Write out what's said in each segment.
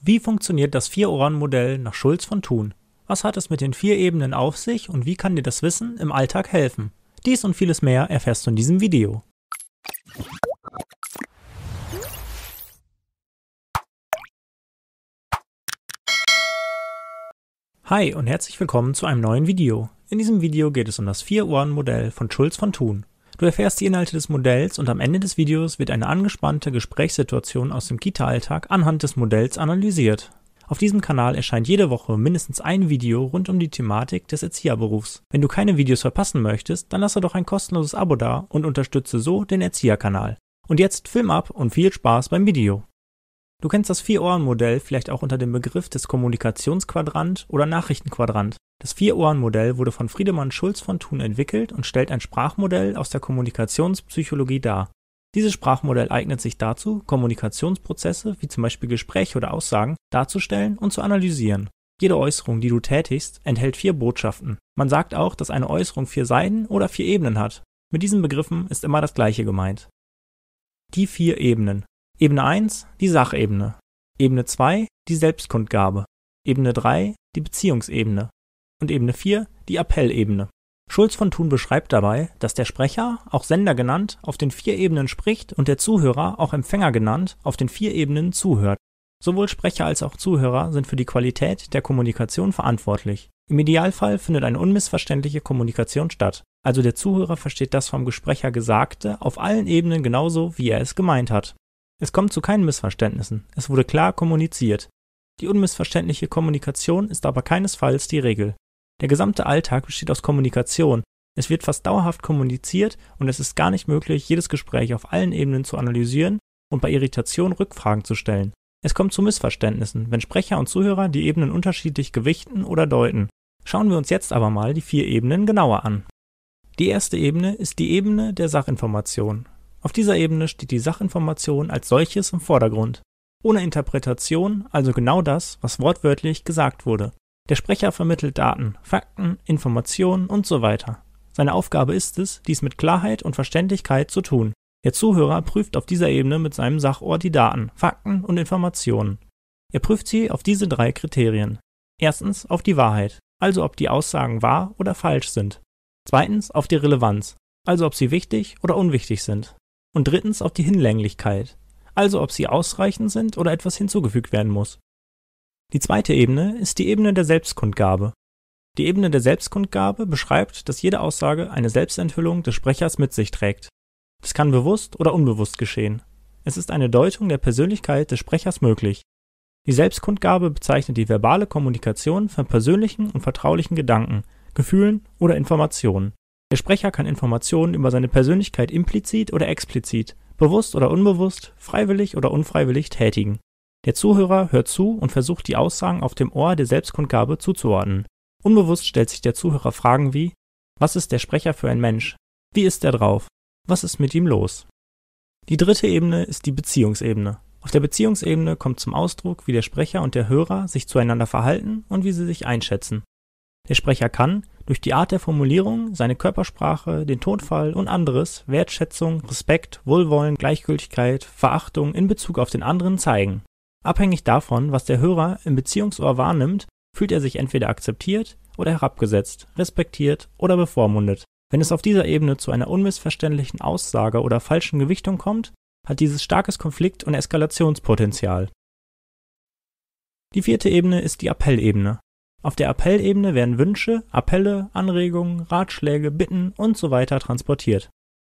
Wie funktioniert das Vier-Ohren-Modell nach Schulz von Thun? Was hat es mit den vier Ebenen auf sich und wie kann dir das Wissen im Alltag helfen? Dies und vieles mehr erfährst du in diesem Video. Hi und herzlich willkommen zu einem neuen Video. In diesem Video geht es um das Vier-Ohren-Modell von Schulz von Thun. Du erfährst die Inhalte des Modells und am Ende des Videos wird eine angespannte Gesprächssituation aus dem Kita-Alltag anhand des Modells analysiert. Auf diesem Kanal erscheint jede Woche mindestens ein Video rund um die Thematik des Erzieherberufs. Wenn du keine Videos verpassen möchtest, dann lasse doch ein kostenloses Abo da und unterstütze so den Erzieherkanal. Und jetzt Film ab und viel Spaß beim Video. Du kennst das Vier-Ohren-Modell vielleicht auch unter dem Begriff des Kommunikationsquadrant oder Nachrichtenquadrant. Das Vier-Ohren-Modell wurde von Friedemann Schulz von Thun entwickelt und stellt ein Sprachmodell aus der Kommunikationspsychologie dar. Dieses Sprachmodell eignet sich dazu, Kommunikationsprozesse wie zum Beispiel Gespräche oder Aussagen darzustellen und zu analysieren. Jede Äußerung, die du tätigst, enthält vier Botschaften. Man sagt auch, dass eine Äußerung vier Seiten oder vier Ebenen hat. Mit diesen Begriffen ist immer das Gleiche gemeint. Die vier Ebenen Ebene 1 die Sachebene, Ebene 2 die Selbstkundgabe, Ebene 3 die Beziehungsebene und Ebene 4 die Appellebene. Schulz von Thun beschreibt dabei, dass der Sprecher, auch Sender genannt, auf den vier Ebenen spricht und der Zuhörer, auch Empfänger genannt, auf den vier Ebenen zuhört. Sowohl Sprecher als auch Zuhörer sind für die Qualität der Kommunikation verantwortlich. Im Idealfall findet eine unmissverständliche Kommunikation statt, also der Zuhörer versteht das vom Gesprecher Gesagte auf allen Ebenen genauso, wie er es gemeint hat. Es kommt zu keinen Missverständnissen, es wurde klar kommuniziert. Die unmissverständliche Kommunikation ist aber keinesfalls die Regel. Der gesamte Alltag besteht aus Kommunikation, es wird fast dauerhaft kommuniziert und es ist gar nicht möglich, jedes Gespräch auf allen Ebenen zu analysieren und bei Irritation Rückfragen zu stellen. Es kommt zu Missverständnissen, wenn Sprecher und Zuhörer die Ebenen unterschiedlich gewichten oder deuten. Schauen wir uns jetzt aber mal die vier Ebenen genauer an. Die erste Ebene ist die Ebene der Sachinformation. Auf dieser Ebene steht die Sachinformation als solches im Vordergrund. Ohne Interpretation also genau das, was wortwörtlich gesagt wurde. Der Sprecher vermittelt Daten, Fakten, Informationen und so weiter. Seine Aufgabe ist es, dies mit Klarheit und Verständlichkeit zu tun. Der Zuhörer prüft auf dieser Ebene mit seinem Sachohr die Daten, Fakten und Informationen. Er prüft sie auf diese drei Kriterien. Erstens auf die Wahrheit, also ob die Aussagen wahr oder falsch sind. Zweitens auf die Relevanz, also ob sie wichtig oder unwichtig sind und drittens auf die Hinlänglichkeit, also ob sie ausreichend sind oder etwas hinzugefügt werden muss. Die zweite Ebene ist die Ebene der Selbstkundgabe. Die Ebene der Selbstkundgabe beschreibt, dass jede Aussage eine Selbstenthüllung des Sprechers mit sich trägt. Das kann bewusst oder unbewusst geschehen. Es ist eine Deutung der Persönlichkeit des Sprechers möglich. Die Selbstkundgabe bezeichnet die verbale Kommunikation von persönlichen und vertraulichen Gedanken, Gefühlen oder Informationen. Der Sprecher kann Informationen über seine Persönlichkeit implizit oder explizit, bewusst oder unbewusst, freiwillig oder unfreiwillig tätigen. Der Zuhörer hört zu und versucht die Aussagen auf dem Ohr der Selbstkundgabe zuzuordnen. Unbewusst stellt sich der Zuhörer Fragen wie Was ist der Sprecher für ein Mensch? Wie ist er drauf? Was ist mit ihm los? Die dritte Ebene ist die Beziehungsebene. Auf der Beziehungsebene kommt zum Ausdruck, wie der Sprecher und der Hörer sich zueinander verhalten und wie sie sich einschätzen. Der Sprecher kann, durch die Art der Formulierung, seine Körpersprache, den Tonfall und anderes Wertschätzung, Respekt, Wohlwollen, Gleichgültigkeit, Verachtung in Bezug auf den anderen zeigen. Abhängig davon, was der Hörer im Beziehungsohr wahrnimmt, fühlt er sich entweder akzeptiert oder herabgesetzt, respektiert oder bevormundet. Wenn es auf dieser Ebene zu einer unmissverständlichen Aussage oder falschen Gewichtung kommt, hat dieses starkes Konflikt- und Eskalationspotenzial. Die vierte Ebene ist die Appellebene. Auf der Appellebene werden Wünsche, Appelle, Anregungen, Ratschläge, Bitten usw. transportiert.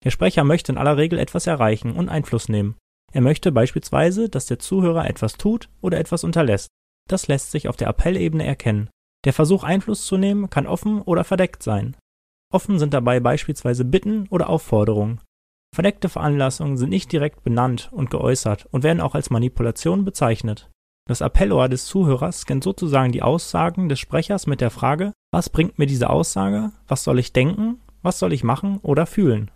Der Sprecher möchte in aller Regel etwas erreichen und Einfluss nehmen. Er möchte beispielsweise, dass der Zuhörer etwas tut oder etwas unterlässt. Das lässt sich auf der Appellebene erkennen. Der Versuch, Einfluss zu nehmen, kann offen oder verdeckt sein. Offen sind dabei beispielsweise Bitten oder Aufforderungen. Verdeckte Veranlassungen sind nicht direkt benannt und geäußert und werden auch als Manipulation bezeichnet das Appellohr des Zuhörers scannt sozusagen die Aussagen des Sprechers mit der Frage: Was bringt mir diese Aussage? Was soll ich denken? Was soll ich machen oder fühlen?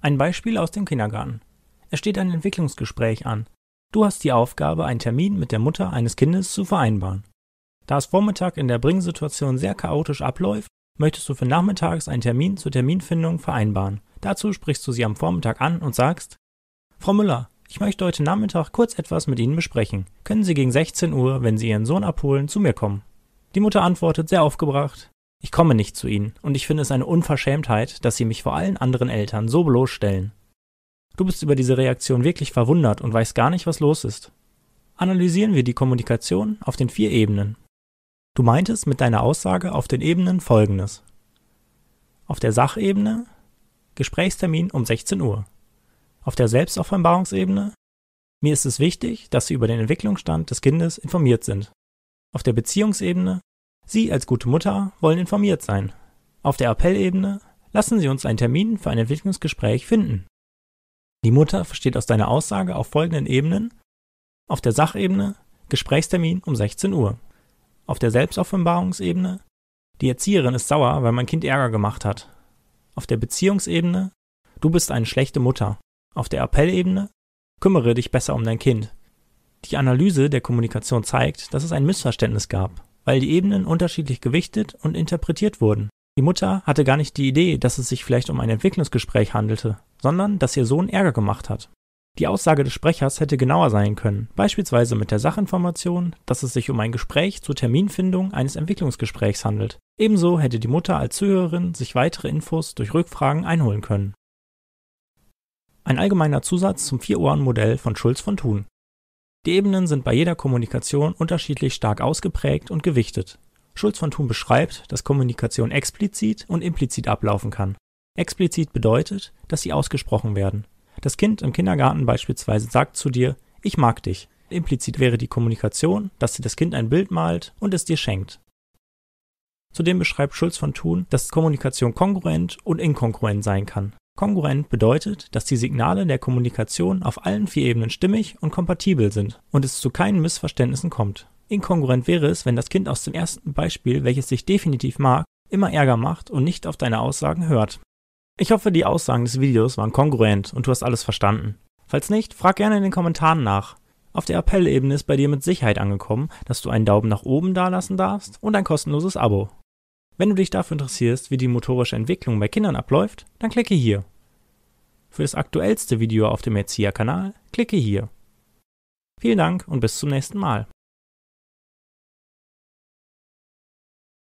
Ein Beispiel aus dem Kindergarten. Es steht ein Entwicklungsgespräch an. Du hast die Aufgabe, einen Termin mit der Mutter eines Kindes zu vereinbaren. Da es Vormittag in der Bringsituation sehr chaotisch abläuft, möchtest du für nachmittags einen Termin zur Terminfindung vereinbaren. Dazu sprichst du sie am Vormittag an und sagst: Frau Müller, ich möchte heute Nachmittag kurz etwas mit Ihnen besprechen. Können Sie gegen 16 Uhr, wenn Sie Ihren Sohn abholen, zu mir kommen? Die Mutter antwortet sehr aufgebracht, ich komme nicht zu Ihnen und ich finde es eine Unverschämtheit, dass Sie mich vor allen anderen Eltern so bloßstellen. Du bist über diese Reaktion wirklich verwundert und weißt gar nicht, was los ist. Analysieren wir die Kommunikation auf den vier Ebenen. Du meintest mit deiner Aussage auf den Ebenen folgendes. Auf der Sachebene Gesprächstermin um 16 Uhr auf der Selbstoffenbarungsebene, mir ist es wichtig, dass Sie über den Entwicklungsstand des Kindes informiert sind. Auf der Beziehungsebene, Sie als gute Mutter wollen informiert sein. Auf der Appellebene, lassen Sie uns einen Termin für ein Entwicklungsgespräch finden. Die Mutter versteht aus deiner Aussage auf folgenden Ebenen. Auf der Sachebene, Gesprächstermin um 16 Uhr. Auf der Selbstoffenbarungsebene, die Erzieherin ist sauer, weil mein Kind Ärger gemacht hat. Auf der Beziehungsebene, du bist eine schlechte Mutter. Auf der Appellebene kümmere dich besser um dein Kind. Die Analyse der Kommunikation zeigt, dass es ein Missverständnis gab, weil die Ebenen unterschiedlich gewichtet und interpretiert wurden. Die Mutter hatte gar nicht die Idee, dass es sich vielleicht um ein Entwicklungsgespräch handelte, sondern dass ihr Sohn Ärger gemacht hat. Die Aussage des Sprechers hätte genauer sein können, beispielsweise mit der Sachinformation, dass es sich um ein Gespräch zur Terminfindung eines Entwicklungsgesprächs handelt. Ebenso hätte die Mutter als Zuhörerin sich weitere Infos durch Rückfragen einholen können ein allgemeiner Zusatz zum Vier-Ohren-Modell von Schulz von Thun. Die Ebenen sind bei jeder Kommunikation unterschiedlich stark ausgeprägt und gewichtet. Schulz von Thun beschreibt, dass Kommunikation explizit und implizit ablaufen kann. Explizit bedeutet, dass sie ausgesprochen werden. Das Kind im Kindergarten beispielsweise sagt zu dir, ich mag dich. Implizit wäre die Kommunikation, dass dir das Kind ein Bild malt und es dir schenkt. Zudem beschreibt Schulz von Thun, dass Kommunikation kongruent und inkongruent sein kann. Kongruent bedeutet, dass die Signale der Kommunikation auf allen vier Ebenen stimmig und kompatibel sind und es zu keinen Missverständnissen kommt. Inkongruent wäre es, wenn das Kind aus dem ersten Beispiel, welches sich definitiv mag, immer Ärger macht und nicht auf deine Aussagen hört. Ich hoffe, die Aussagen des Videos waren kongruent und du hast alles verstanden. Falls nicht, frag gerne in den Kommentaren nach. Auf der Appellebene ist bei dir mit Sicherheit angekommen, dass du einen Daumen nach oben dalassen darfst und ein kostenloses Abo. Wenn du dich dafür interessierst, wie die motorische Entwicklung bei Kindern abläuft, dann klicke hier. Für das aktuellste Video auf dem Erzieher-Kanal klicke hier. Vielen Dank und bis zum nächsten Mal.